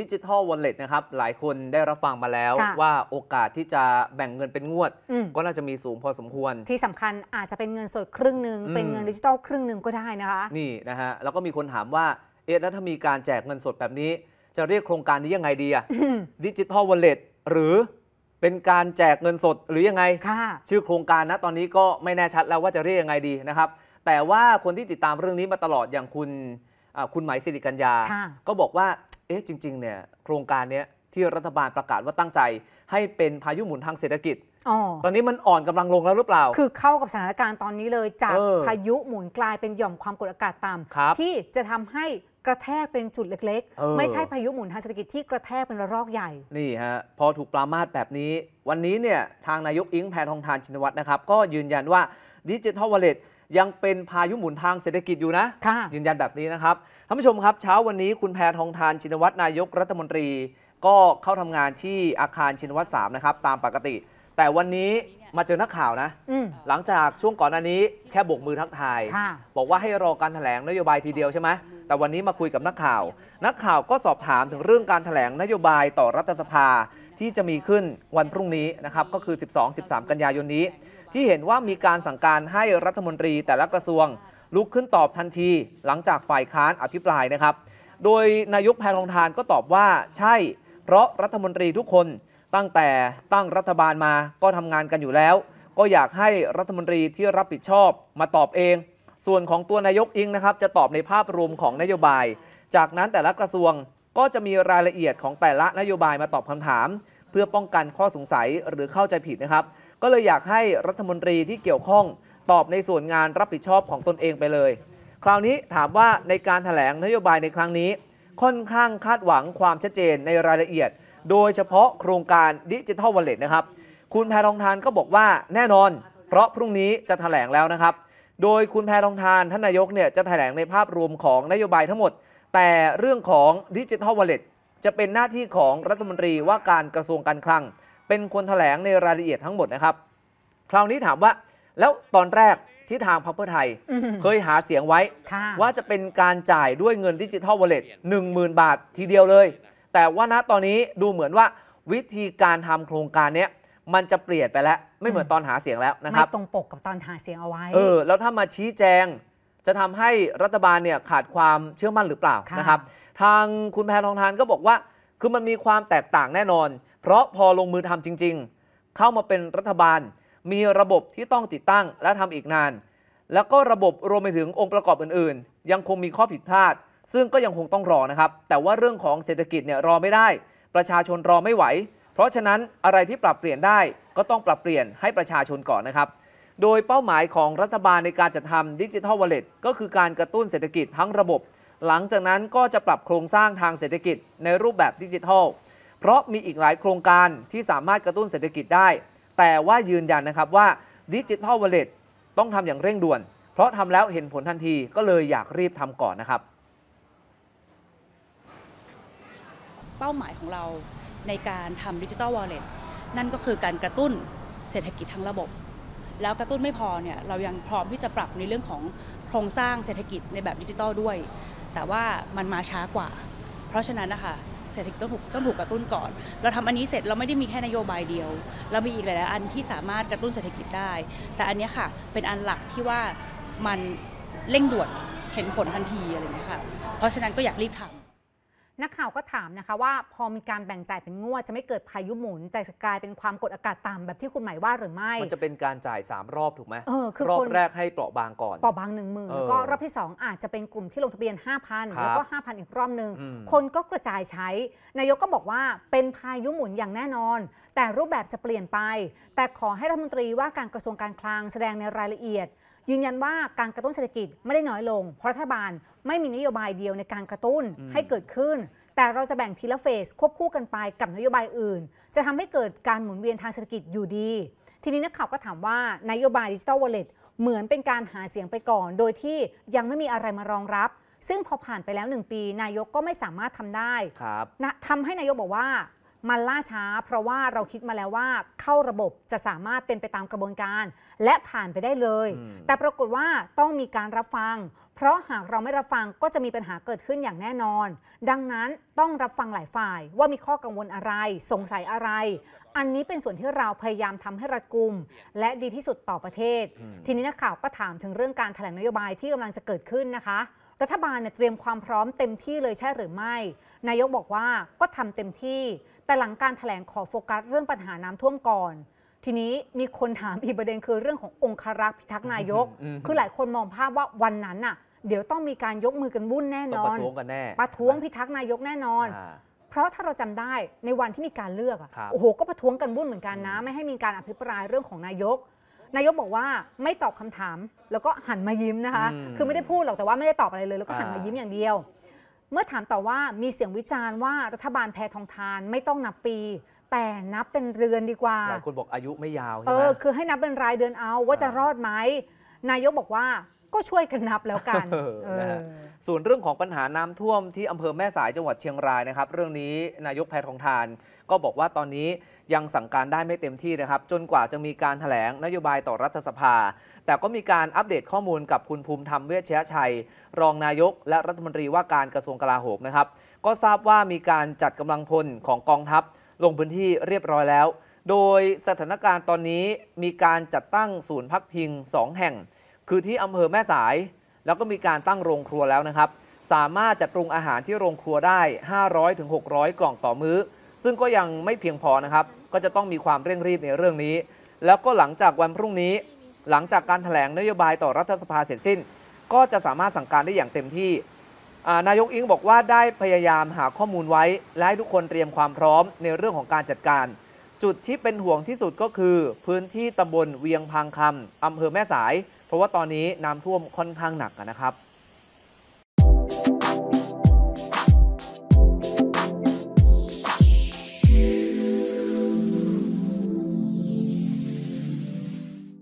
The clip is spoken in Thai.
ดิจิทัลวอลเล็ตนะครับ หลายคนได้รับฟังมาแล้วว่าโอกาสที่จะแบ่งเงินเป็นงวด ก็น่าจะมีสูงพอสมควร ที่สำคัญอาจจะเป็นเงินสดครึ่งหนึ่งเป็นเงินดิจิทัลครึ่งหนึ่งก็ได้นะคะนี่นะฮะแล้วก็มีคนถามว่าเอ๊ะแล้วถ้ามีการแจกเงินสดแบบนี้ จะเรียกโครงการนี้ยังไงดีอะดิจิทัลวอลเล็ตหรือเป็นการแจกเงินสดหรือยังไงชื่อโครงการนะตอนนี้ก็ไม่แน่ชัดแล้วว่าจะเรียกยังไงดีนะครับ แต่ว่าคนที่ติดตามเรื่องนี้มาตลอดอย่างคุณคุณหมายสิริกัญญาก็บอกว่าอ๊ะจริง ๆเนี่ยโครงการเนี้ยที่รัฐบาลประกาศว่าตั้งใจ ให้เป็นพายุหมุนทางเศรษฐกิจตอนนี้มันอ่อนกำลังลงแล้วหรือเปล่าคือเข้ากับสถานการณ์ตอนนี้เลยจากพายุหมุนกลายเป็นหย่อมความกดอากาศต่ำที่จะทำให้กระแทกเป็นจุดเล็กๆ ไม่ใช่พายุหมุนทางเศรษฐกิจที่กระแทกเป็นระลอกใหญ่นี่ฮะพอถูกปรามาสแบบนี้วันนี้เนี่ยทางนายกอิงแพทองทานชินวัตรนะครับ ก็ยืนยันว่าดิจิทัลวอลเล็ตยังเป็นพายุหมุนทางเศรษฐกิจอยู่นะยืนยันแบบนี้นะครับท่านผู้ชมครับ เช้าวันนี้คุณแพทองทานชินวัตรนายกรัฐมนตรี ก็เข้าทำงานที่อาคารชินวัตรสามนะครับ ตามปกติ แต่วันนี้มาเจอนักข่าวนะ หลังจากช่วงก่อนอันนี้แค่บกมือทักทาย บอกว่าให้รอการถแถลงนโยบายทีเดียวใช่ไหมแต่วันนี้มาคุยกับนักข่าว นักข่าวก็สอบถามถึงเรื่องการถแถลงนโยบายต่อรัฐสภาที่จะมีขึ้นวันพรุ่งนี้นะครับ ก็คือ 12-13 กันยายนนี้ ที่เห็นว่ามีการสั่งการให้รัฐมนตรีแต่ละกระทรวง ลุกขึ้นตอบทันที หลังจากฝ่ายค้านอภิปรายนะครับโดยนายกแพทองทานก็ตอบว่าใช่ เพราะรัฐมนตรีทุกคน ตั้งแต่ตั้งรัฐบาลมาก็ทำงานกันอยู่แล้ว ก็อยากให้รัฐมนตรีที่รับผิดชอบมาตอบเอง ส่วนของตัวนายกเองนะครับ จะตอบในภาพรวมของนโยบาย จากนั้นแต่ละกระทรวงก็จะมีรายละเอียดของแต่ละนโยบายมาตอบคำถาม เพื่อป้องกันข้อสงสัยหรือเข้าใจผิดนะครับ ก็เลยอยากให้รัฐมนตรีที่เกี่ยวข้องตอบในส่วนงานรับผิดชอบของตนเองไปเลย คราวนี้ถามว่าในการถแถลงนโยบายในครั้งนี้ ค่อนข้างคาดหวังความชัดเจนในรายละเอียด โดยเฉพาะโครงการดิจิทัลวอลเล็ตนะครับคุณแพทองทานก็บอกว่าแน่นอน เพราะพรุ่งนี้จะถแถลงแล้วนะครับโดยคุณแพทองทานท่านนายกเนี่ยจะถแถลงในภาพรวมของนโยบายทั้งหมดแต่เรื่องของดิจิทัลวอลเล็ตจะเป็นหน้าที่ของรัฐมนตรีว่าการกระทรวงการคลัง เป็นคนถแถลงในรายละเอียดทั้งหมดนะครับ คราวนี้ถามว่าแล้วตอนแรกที่ทางพรรคเพื่อไทย เคยหาเสียงไว้ ว่าจะเป็นการจ่ายด้วยเงินดิจิทัลวอลเล็ตหนึ่งหมื่นบาททีเดียวเลย แต่ว่าณตอนนี้ดูเหมือนว่าวิธีการทำโครงการนี้มันจะเปลี่ยนไปแล้ว ไม่เหมือนตอนหาเสียงแล้วนะครับไม่ตรงปกกับตอนหาเสียงเอาไว้เออแล้วถ้ามาชี้แจงจะทำให้รัฐบาลเนี่ยขาดความเชื่อมั่นหรือเปล่านะครับ ทางคุณแพทองทานก็บอกว่าคือมันมีความแตกต่างแน่นอน เพราะพอลงมือทำจริงๆ เข้ามาเป็นรัฐบาลมีระบบที่ต้องติดตั้งและทำอีกนาน แล้วก็ระบบรวมไปถึงองค์ประกอบอื่นๆ ยังคงมีข้อผิดพลาด ซึ่งก็ยังคงต้องรอนะครับ แต่ว่าเรื่องของเศรษฐกิจเนี่ยรอไม่ได้ ประชาชนรอไม่ไหว เพราะฉะนั้นอะไรที่ปรับเปลี่ยนได้ ก็ต้องปรับเปลี่ยนให้ประชาชนก่อนนะครับโดยเป้าหมายของรัฐบาลในการจัดทำดิจิทัลวอลเล็ตก็คือการกระตุ้นเศรษฐกิจทั้งระบบ หลังจากนั้นก็จะปรับโครงสร้างทางเศรษฐกิจในรูปแบบดิจิทัล เพราะมีอีกหลายโครงการที่สามารถกระตุ้นเศรษฐกิจได้ แต่ว่ายืนยันนะครับว่าดิจิทัลวอลเล็ตต้องทำอย่างเร่งด่วน เพราะทำแล้วเห็นผลทันทีก็เลยอยากรีบทำก่อนนะครับ เป้าหมายของเราในการทำดิจิทัลวอลเล็ตนั่นก็คือการกระตุ้นเศรษฐกิจทั้งระบบแล้วกระตุ้นไม่พอเนี่ยเรายังพร้อมที่จะปรับในเรื่องของโครงสร้างเศรษฐกิจในแบบดิจิตอลด้วย แต่ว่ามันมาช้ากว่า เพราะฉะนั้นนะคะเศรษฐกิจต้องถูกต้องถูกกระตุ้นก่อน เราทำอันนี้เสร็จเราไม่ได้มีแค่นโยบายเดียว เรามีอีกหลายอันที่สามารถกระตุ้นเศรษฐกิจได้ แต่อันนี้ค่ะ เป็นอันหลักที่ว่ามันเร่งด่วนเห็นผลทันทีอะไรอย่างนี้ค่ะเพราะฉะนั้นก็อยากรีบทำนักข่าวก็ถามนะคะว่าพอมีการแบ่งจ่ายเป็นงวดจะไม่เกิดพายุหมุน แต่จะกลายเป็นความกดอากาศต่ำแบบที่คุณหมายว่าหรือไม่ มันจะเป็นการจ่าย 3 รอบถูกไหมเออคือรอบแรกให้เปราะบางก่อน เปราะบางหนึ่งหมื่นแล้วก็รอบที่ 2 อาจจะเป็นกลุ่มที่ลงทะเบียน 5,000 แล้วก็5,000 อีกรอบหนึ่งคนก็กระจายใช้ นายกก็บอกว่าเป็นพายุหมุนอย่างแน่นอน แต่รูปแบบจะเปลี่ยนไป แต่ขอให้รัฐมนตรีว่าการกระทรวงการคลังแสดงในรายละเอียดยืนยันว่าการกระตุ้นเศรษฐกิจไม่ได้น้อยลง เพราะรัฐบาลไม่มีนโยบายเดียวในการกระตุ้นให้เกิดขึ้น แต่เราจะแบ่งทีละเฟสควบคู่กันไปกับนโยบายอื่น จะทำให้เกิดการหมุนเวียนทางเศรษฐกิจอยู่ดี ทีนี้นักข่าวก็ถามว่านโยบายดิจิตอลวอลเล็ตเหมือนเป็นการหาเสียงไปก่อน โดยที่ยังไม่มีอะไรมารองรับ ซึ่งพอผ่านไปแล้วหนึ่งปี นายกก็ไม่สามารถทำได้ทำให้นายกบอกว่ามันล่าช้าเพราะว่าเราคิดมาแล้วว่า เข้าระบบจะสามารถเป็นไปตามกระบวนการ และผ่านไปได้เลย แต่ปรากฏว่าต้องมีการรับฟัง เพราะหากเราไม่รับฟังก็จะมีปัญหาเกิดขึ้นอย่างแน่นอน ดังนั้นต้องรับฟังหลายฝ่าย ว่ามีข้อกังวลอะไร สงสัยอะไร อันนี้เป็นส่วนที่เราพยายามทำให้รัดกุมและดีที่สุดต่อประเทศ ทีนี้นักข่าวก็ถามถึงเรื่องการแถลงนโยบายที่กำลังจะเกิดขึ้นนะคะรัฐบาลเนี่ยเตรียมความพร้อมเต็มที่เลยใช่หรือไม่นายกบอกว่าก็ทำเต็มที่แต่หลังการถแถลงขอโฟกัสเรื่องปัญหาน้ำท่วมก่อน ทีนี้มีคนถามอีกประเด็นคือเรื่องขององครักษ์พิทักษ์นายก คือหลายคนมองภาพว่าวันนั้นน่ะเดี๋ยวต้องมีการยกมือกันวุ่นแน่นอน ประท้วงกันแน่ประท้วงพิทักษ์นายกแน่นอน เพราะถ้าเราจำได้ในวันที่มีการเลือกโอ้โหก็ประท้วงกันวุ่นเหมือนกันนะไม่ให้มีการอภิปรายเรื่องของนายก นายกบอกว่าไม่ตอบคำถามแล้วก็หันมายิ้มนะคะคือไม่ได้พูดหรอกแต่ว่าไม่ได้ตอบอะไรเลย แล้วก็หันมายิ้มอย่างเดียวเมื่อถามต่อว่ามีเสียงวิจารณ์ว่ารัฐบาลแพทองทานไม่ต้องนับปี แต่นับเป็นเรือนดีกว่าหลายคนบอกอายุไม่ยาวใช่ไหมเออคือให้นับเป็นรายเดือนเอาว่าจะรอดไหมนายกบอกว่าก็ช่วยกันนับแล้วกันนะฮะส่วนเรื่องของปัญหาน้ำท่วมที่อำเภอแม่สายจังหวัดเชียงรายนะครับ เรื่องนี้นายกแพทองทานก็บอกว่าตอนนี้ยังสั่งการได้ไม่เต็มที่นะครับ จนกว่าจะมีการถแถลงนโยบายต่อรัฐสภา แต่ก็มีการอัปเดตข้อมูลกับคุณภูมิธรรมเวชเยชัย รองนายกและรัฐมนตรีว่าการกระทรวงกลาโหมนะครับ ก็ทราบว่ามีการจัดกำลังพลของกองทัพ ลงพื้นที่เรียบร้อยแล้วโดยสถานการณ์ตอนนี้มีการจัดตั้งศูนย์พักพิง 2 แห่ง คือที่อำเภอแม่สาย แล้วก็มีการตั้งโรงครัวแล้วนะครับ สามารถจัดปรุงอาหารที่โรงครัวได้ 500-600 กล่องต่อมื้อ ซึ่งก็ยังไม่เพียงพอนะครับ ก็จะต้องมีความเร่งรีบในเรื่องนี้ แล้วก็หลังจากวันพรุ่งนี้ หลังจากการถแถลงนโยบายต่อรัฐสภาเสร็จสิ้น ก็จะสามารถสั่งการได้อย่างเต็มที่ นายกอิงบอกว่าได้พยายามหาข้อมูลไว้ และให้ทุกคนเตรียมความพร้อมในเรื่องของการจัดการจุดที่เป็นห่วงที่สุดก็คือ พื้นที่ตำบลเวียงพังคำอำเภอแม่สาย เพราะว่าตอนนี้น้ำท่วมค่อนข้างหนักนะครับ